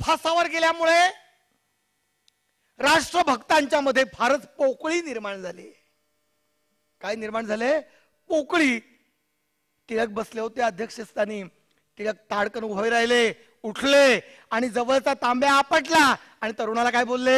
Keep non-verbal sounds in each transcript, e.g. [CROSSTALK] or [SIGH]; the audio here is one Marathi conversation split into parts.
फासावर गेल्यामुळे राष्ट्रभक्तांच्या मध्ये फारच पोकळी निर्माण झाली काय निर्माण झाले पोकळी टिळक बसले होते अध्यक्षस्थानी टिळक ताडकन उभे राहिले उठले आणि जवळचा तांब्या आपटला आणि तरुणाला काय बोलले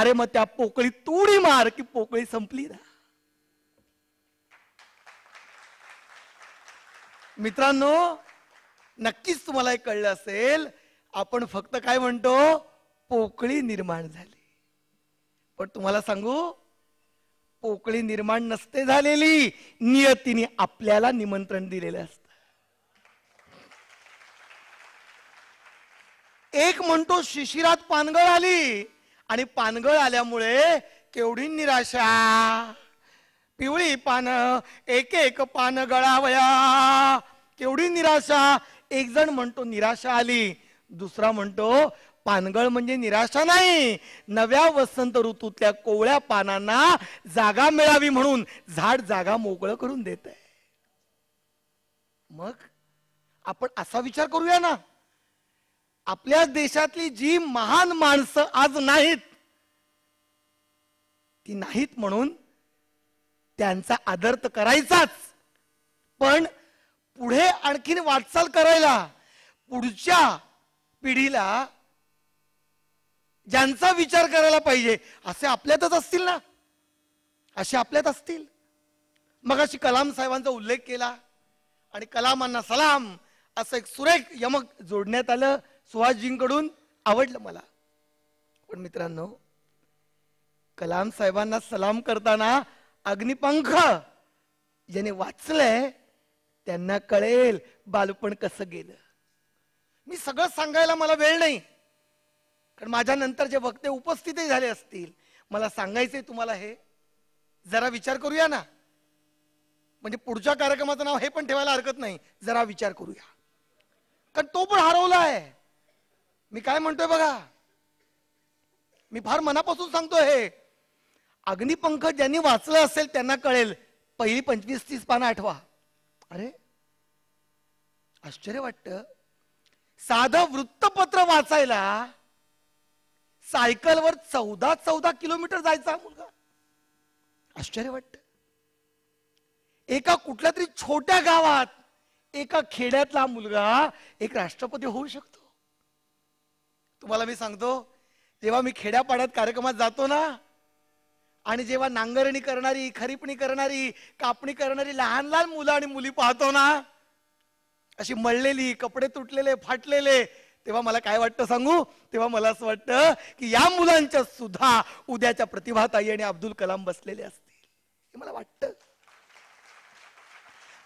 अरे मग त्या पोकळी तुडी मार की पोकळी संपली ना मित्रांनो नक्कीच तुम्हाला हे कळलं असेल आपण फक्त काय म्हणतो पोकळी निर्माण झाली पण तुम्हाला सांगू पोकळी निर्माण नसते झालेली नियतीने आपल्याला निमंत्रण दिलेले असत एक म्हणतो शिशिरात पानगळ आली आणि पानगळ आल्यामुळे केवढी निराशा पिवळी पान एक एक पान गळावया केवढी निराशा एक जण म्हणतो निराशा आली दुसरा म्हणतो पानगळ म्हणजे निराशा नाही नव्या वसंत ऋतूतल्या कोवळ्या पानांना जागा मिळावी म्हणून झाड जागा मोकळं करून देत मग आपण असा विचार करूया ना आपल्या देशातली जी महान माणसं आज नाहीत ती नाहीत म्हणून त्यांचा आदर तर करायचाच पण पुढे आणखीन वाटचाल करायला पुढच्या पिढीला ज्यांचा विचार करायला पाहिजे असे आपल्यातच असतील ना असे आपल्यात असतील मग अशी कलाम साहेबांचा उल्लेख केला आणि कलामांना सलाम असं एक सुरेख यमक जोडण्यात आलं सुहासजींकडून आवडलं मला पण मित्रांनो कलाम साहेबांना सलाम करताना अग्निपंख ज्याने वाचलंय त्यांना कळेल बालपण कसं गेलं मी सगळं सांगायला मला वेळ नाही कारण माझ्यानंतर जे वक्ते उपस्थितही झाले असतील मला सांगायचंय तुम्हाला हे जरा विचार करूया ना म्हणजे पुढच्या कार्यक्रमाचं नाव हे पण ठेवायला हरकत नाही जरा विचार करूया कारण तो पण हरवला आहे मी काय म्हणतोय बघा मी फार मनापासून सांगतो हे अग्निपंख ज्यांनी वाचलं असेल त्यांना कळेल पहिली पंचवीस तीस पानं आठवा अरे आश्चर्य वाटतं साध वृत्तपत्र वाचायला सायकलवर चौदा चौदा किलोमीटर जायचा मुलगा आश्चर्य वाटत एका कुठल्या तरी छोट्या गावात एका खेड्यातला मुलगा एक राष्ट्रपती होऊ शकतो तुम्हाला मी सांगतो जेव्हा मी खेड्यापाड्यात कार्यक्रमात जातो ना आणि जेव्हा नांगरणी करणारी खरीपणी करणारी कापणी करणारी लहान लहान मुलं आणि मुली पाहतो ना अशी मळलेली कपडे तुटलेले फाटलेले तेव्हा मला काय वाटतं सांगू तेव्हा मला असं वाटतं की या मुलांच्या सुद्धा उद्याच्या प्रतिभाताई आणि अब्दुल कलाम बसलेले असतील हे मला वाटतं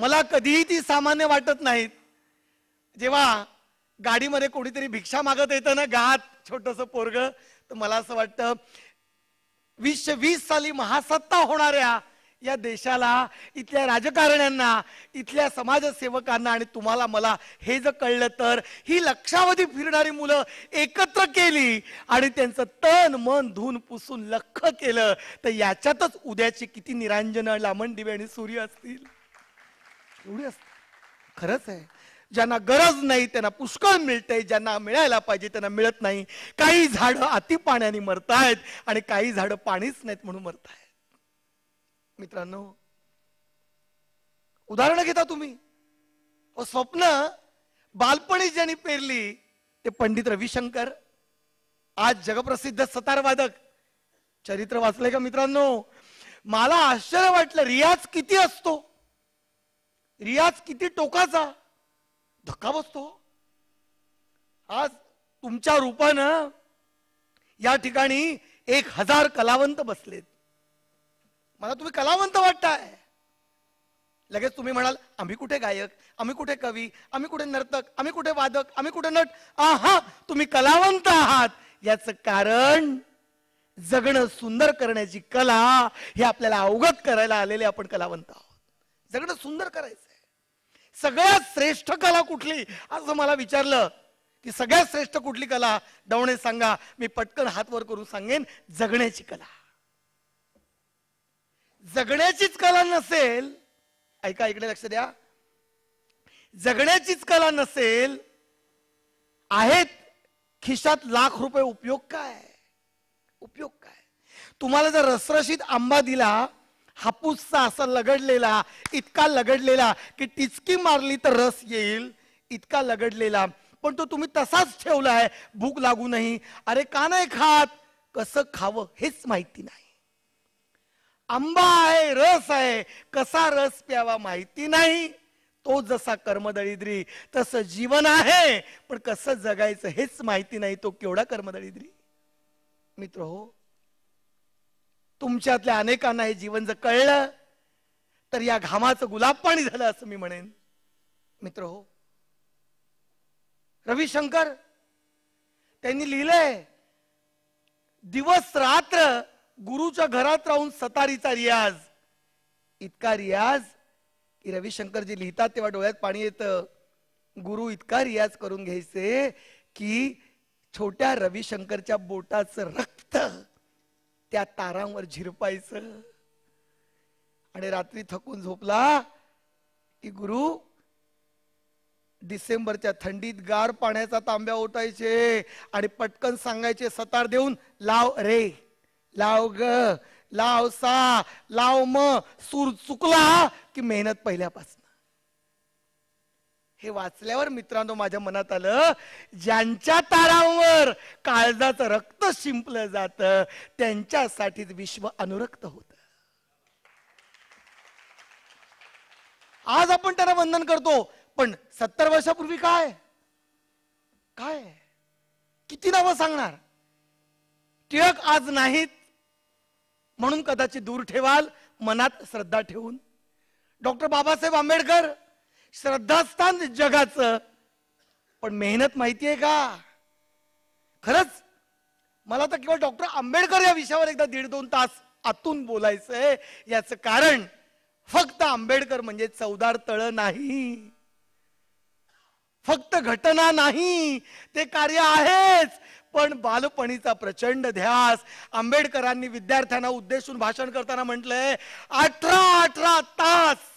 मला कधीही ती सामान्य वाटत नाहीत जेव्हा गाडीमध्ये कोणीतरी भिक्षा मागत येतं ना गात छोटस पोरग तर मला असं वाटतं वीसशे वीस साली महासत्ता होणाऱ्या या देशाला इथल्या राजकारण्यांना इथल्या समाजसेवकांना आणि तुम्हाला मला हे जर कळलं तर ही लक्षावधी फिरणारी मुलं एकत्र केली आणि त्यांचं तन मन धून पुसून लख केलं तर याच्यातच उद्याची किती निरांजन लामण दिवे आणि सूर्य असतील एवढी असतील खरंच आहे ज्यांना गरज नाही त्यांना पुष्कळ मिळते ज्यांना मिळायला पाहिजे त्यांना मिळत नाही काही झाडं अति पाण्याने मरतायत आणि काही झाडं पाणीच नाहीत म्हणून मरतायत मित्रांनो उदाहरण घेता तुम्ही व स्वप्न बालपणी ज्यांनी पेरली ते पंडित रविशंकर आज जगप्रसिद्ध सतार वादक चरित्र वाचलंय का मित्रांनो मला आश्चर्य वाटलं रियाज किती असतो रियाज किती टोकाचा धक्का बसतो आज तुमच्या रूपानं या ठिकाणी एक हजार कलावंत बसलेत मला तुम्ही कलावंत वाटताय लगेच तुम्ही म्हणाल आम्ही कुठे गायक आम्ही कुठे कवी आम्ही कुठे नर्तक आम्ही कुठे वादक आम्ही कुठे नट आहा तुम्ही कलावंत आहात याच कारण जगणं सुंदर करण्याची कला हे आपल्याला अवगत करायला आलेले आपण कलावंत आहोत जगणं सुंदर करायचंय सगळ्यात श्रेष्ठ कला कुठली असं मला विचारलं की सगळ्यात श्रेष्ठ कुठली कला डवणे सांगा मी पटकन हात वर करून सांगेन जगण्याची कला जगण्याचीच कला नसेल ऐका इकडे लक्ष द्या जगण्याचीच कला नसेल आहेत खिशात लाख रुपये उपयोग काय उपयोग काय तुम्हाला जर रसरशीत आंबा दिला हापूसचा असा लगडलेला इतका लगडलेला की टिचकी मारली तर रस येईल इतका लगडलेला पण तो तुम्ही तसाच ठेवला आहे भूक लागू नाही अरे का नाही खात कसं खावं हेच माहिती नाही आंबा आहे रस आहे कसा रस प्यावा माहिती नाही तो जसा कर्मदळिद्री तसं जीवन आहे पण कसं जगायचं हेच माहिती नाही तो केवढा कर्मदळिद्री मित्र हो तुमच्यातल्या अनेकांना हे जीवन जर कळलं तर या घामाचं गुलाब पाणी झालं असं मी म्हणेन मित्र हो रविशंकर त्यांनी लिहिलंय दिवस रात्र गुरुच्या घरात राहून सतारीचा रियाज इतका रियाज की जी लिहितात तेव्हा डोळ्यात पाणी येत गुरु इतका रियाज करून घ्यायचे की छोट्या रविशंकरच्या बोटाच रक्त त्या तारांवर झिरपायचं आणि रात्री थकून झोपला की गुरु डिसेंबरच्या थंडीत गार पाण्याचा तांब्या ओटायचे आणि पटकन सांगायचे सतार देऊन लाव रे लाव ग लाव सा लाव म सूर चुकला की मेहनत पहिल्यापासून हे वाचल्यावर मित्रांनो माझ्या मनात आलं ज्यांच्या तारांवर काळजाचं रक्त शिंपलं जात त्यांच्यासाठीच विश्व अनुरक्त होत आज आपण त्यांना वंदन करतो पण सत्तर वर्षापूर्वी काय काय किती नावं सांगणार टिळक आज नाहीत म्हणून कदाचित दूर ठेवाल मनात श्रद्धा ठेवून डॉक्टर बाबासाहेब आंबेडकर श्रद्धास्थान जगाचं पण मेहनत माहिती आहे का खरच मला तर केवळ डॉक्टर आंबेडकर या विषयावर एकदा दीड दोन तास आतून बोलायचंय याच कारण फक्त आंबेडकर म्हणजे चौदार तळ नाही फक्त घटना नाही ते कार्य आहेच पण बालपणीचा प्रचंड ध्यास आंबेडकरांनी विद्यार्थ्यांना उद्देशून भाषण करताना म्हटलंय अठरा अठरा तास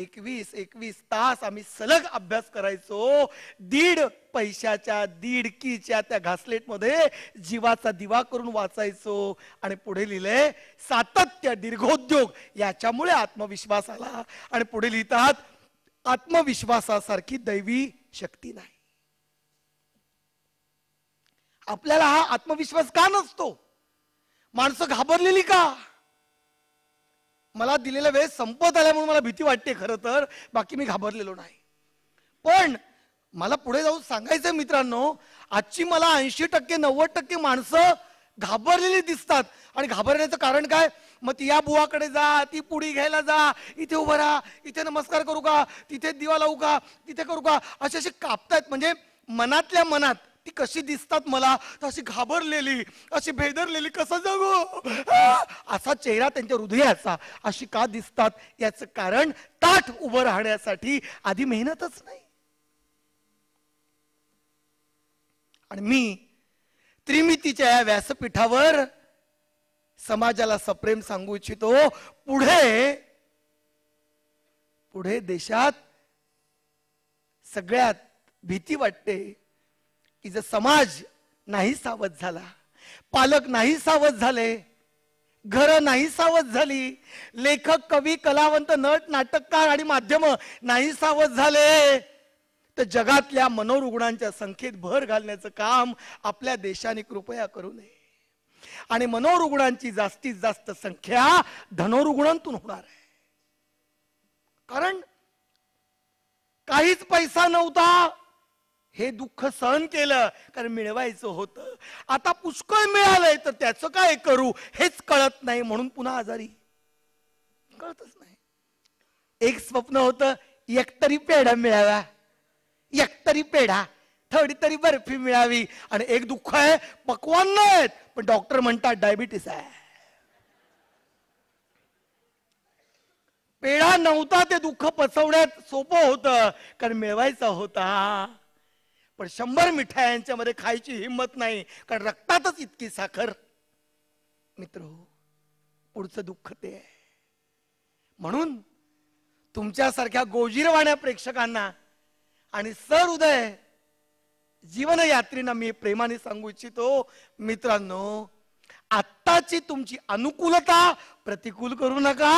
एकवीस एकवीस तास आम्ही सलग अभ्यास करायचो दीड पैशाच्या दीडकीच्या त्या घासलेटमध्ये जीवाचा दिवा करून वाचायचो आणि पुढे लिहिले सातत्य दीर्घोद्योग याच्यामुळे आत्मविश्वास आला आणि पुढे लिहितात आत्मविश्वासासारखी दैवी शक्ती नाही आपल्याला हा आत्मविश्वास का नसतो माणसं घाबरलेली का मला दिलेला वेळ संपत आल्या म्हणून मला भीती वाटते खरं तर बाकी मी घाबरलेलो नाही पण मला पुढे जाऊन सांगायचं मित्रांनो आजची मला ऐंशी टक्के नव्वद टक्के माणसं घाबरलेली दिसतात आणि घाबरण्याचं कारण काय मग ती या बुवाकडे जा ती पुडी घ्यायला जा इथे उभं राहा इथे नमस्कार करू का तिथे दिवा लावू का तिथे करू का असे असे कापतायत म्हणजे मनातल्या मनात ती कशी दिसतात मला अशी घाबरलेली अशी भेदरलेली कसं जगू असा चेहरा त्यांच्या हृदयाचा अशी का दिसतात याचं कारण ताठ उभं राहण्यासाठी आधी मेहनतच नाही आणि मी त्रिमितीच्या या व्यासपीठावर समाजाला सप्रेम सांगू इच्छितो पुढे पुढे देशात सगळ्यात भीती वाटते की जर समाज नाही सावध झाला पालक नाही सावध झाले घर नाही सावध झाली लेखक कवी कलावंत नट नाटककार आणि माध्यम नाही सावध झाले तर जगातल्या मनोरुग्णांच्या संख्येत भर घालण्याचं काम आपल्या देशाने कृपया करू नये आणि मनोरुग्णांची जास्तीत जास्त संख्या धनोरुग्णांतून होणार आहे कारण काहीच पैसा नव्हता हे दुःख सहन केलं कारण मिळवायचं होतं आता पुष्कळ मिळालंय तर त्याचं काय करू हेच कळत नाही म्हणून पुन्हा आजारी कळतच नाही एक स्वप्न होतं एकतरी पेढा मिळावा एकतरी पेढा थोडी तरी बर्फी मिळावी आणि एक दुःख आहे पकवान नाहीत पण डॉक्टर म्हणतात डायबिटीस आहे पेढा नव्हता ते दुःख पचवण्यात सोपं होतं कारण मिळवायचं होता पण शंभर मिठायांच्या मध्ये खायची हिंमत नाही कारण रक्तातच इतकी साखर मित्र हो, पुढचं दुःख ते आहे म्हणून तुमच्यासारख्या गोजीरवाण्या प्रेक्षकांना आणि सर उदय जीवनयात्रींना मी प्रेमाने सांगू इच्छितो मित्रांनो आत्ताची तुमची अनुकूलता प्रतिकूल करू नका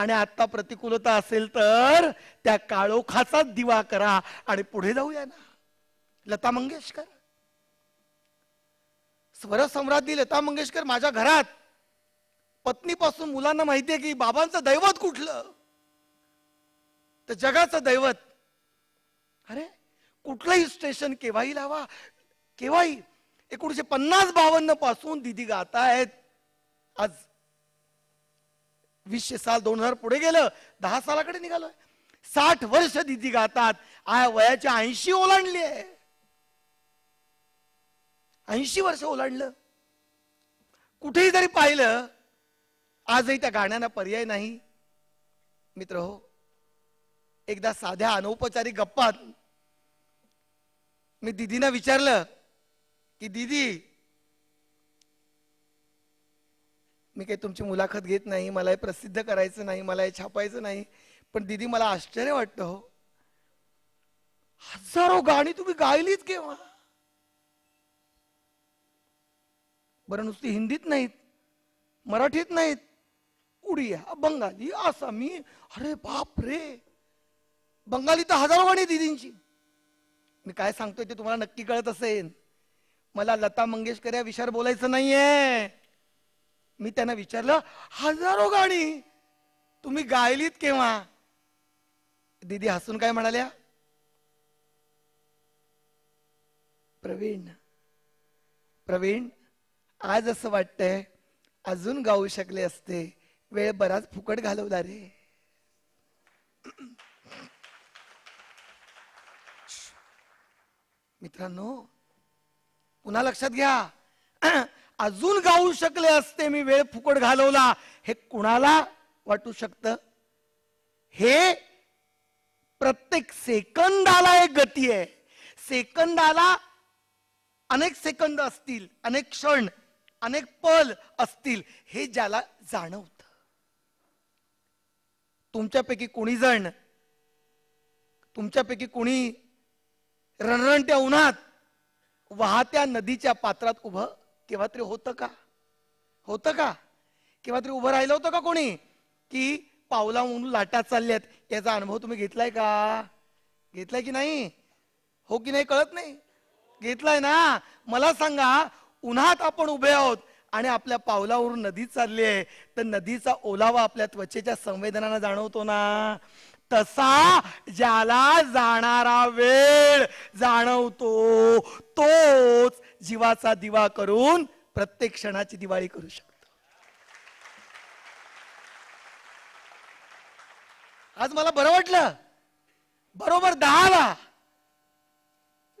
आणि आत्ता प्रतिकूलता असेल तर त्या काळोखाचाच दिवा करा आणि पुढे जाऊया ना लता मंगेशकर स्वरसम्राज्ञी लता मंगेशकर माझ्या घरात पत्नीपासून मुलांना माहितीये की बाबांचं दैवत कुठलं तर जगाचं दैवत अरे कुठलंही स्टेशन केव्हाही लावा केव्हाही एकोणीशे पन्नास बावन्न पासून दिदी गातायत आज वीसशे साल दोन हजार पुढे गेलं दहा सालाकडे निघालोय साठ वर्ष दिदी गातात आया वयाच्या ऐंशी ओलांडली आहे ऐंशी वर्ष ओलांडलं कुठेही जरी पाहिलं आजही त्या गाण्यांना पर्याय नाही मित्र हो एकदा साध्या अनौपचारिक गप्पात मी दिदीना विचारलं की दिदी मी काही तुमची मुलाखत घेत नाही मला हे प्रसिद्ध करायचं नाही मला हे छापायचं नाही पण दिदी मला आश्चर्य वाटतं हो हजारो गाणी तुम्ही गायलीच केव्हा बरं नुसती हिंदीत नाहीत मराठीत नाहीत उडिया बंगाली आसामी अरे बाप रे बंगाली तर हजारो वाणी दिदींची मी काय सांगतोय ते तुम्हाला नक्की कळत असेल मला लता मंगेशकर या विषयावर बोलायचं नाहीये मी त्यांना विचारलं हजारो गाणी तुम्ही गायलीत केव्हा दिदी हसून काय म्हणाल्या प्रवीण प्रवीण आज असं वाटतंय अजून गाऊ शकले असते वेळ बराच फुकट घालवला रे मित्रांनो पुन्हा लक्षात घ्या अजून गाऊ शकले असते मी वेळ फुकट घालवला हे कुणाला वाटू शकत हे प्रत्येक सेकंदाला एक गती आहे सेकंदाला अनेक सेकंद असतील अनेक क्षण अनेक पल असतील हे ज्याला जाणवत तुमच्यापैकी कोणी जण तुमच्यापैकी कोणी रणरणत्या उन्हात वाहत्या नदीच्या पात्रात उभं केव्हा तरी होतं का होतं का केव्हा तरी उभं राहिलं होतं का कोणी की पावला म्हणून लाटा चालल्यात याचा अनुभव तुम्ही घेतलाय का घेतलाय की नाही हो की नाही कळत नाही घेतलाय ना मला सांगा उन्हात आपण उभे आहोत आणि आपल्या पावलावरून नदी चालली आहे तर नदीचा ओलावा आपल्या त्वचेच्या संवेदनांना जाणवतो ना तसा ज्याला जाणारा वेळ जाणवतो तोच जीवाचा दिवा करून प्रत्येक क्षणाची दिवाळी करू शकतो आज मला बरं वाटलं बरोबर दहाला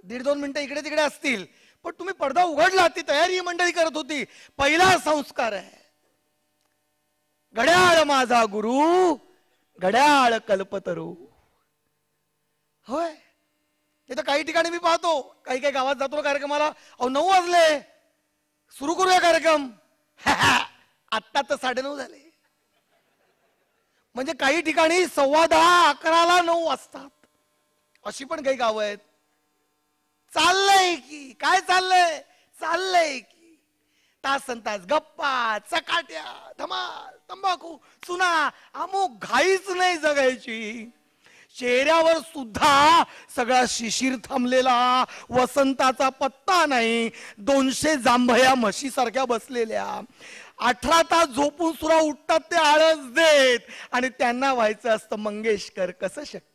दीड दोन मिनिटं इकडे तिकडे असतील पण तुम्ही पडदा उघडला ती तयारी मंडळी करत होती पहिला संस्कार आहे घड्याळ माझा गुरु घड्याळ कल्पतरू होय हे तर काही ठिकाणी मी पाहतो काही काही गावात जातो कार्यक्रमाला अहो नऊ वाजले सुरू करूया कार्यक्रम [LAUGHS] आत्ता तर नऊ झाले म्हणजे काही ठिकाणी सव्वा दहा अकराला नऊ वाजतात अशी पण काही गावं आहेत चाललंय की काय चाललंय चाललंय की तासन तास गप्पा चकाट्या धमाल तंबाखू सुना अमुक घाईच नाही जगायची चेहऱ्यावर सुद्धा सगळा शिशिर थांबलेला वसंताचा पत्ता नाही दोनशे जांभया सारख्या बसलेल्या अठरा तास झोपून सुरा उठतात ते आळस देत आणि त्यांना व्हायचं असतं मंगेशकर कसं शक्य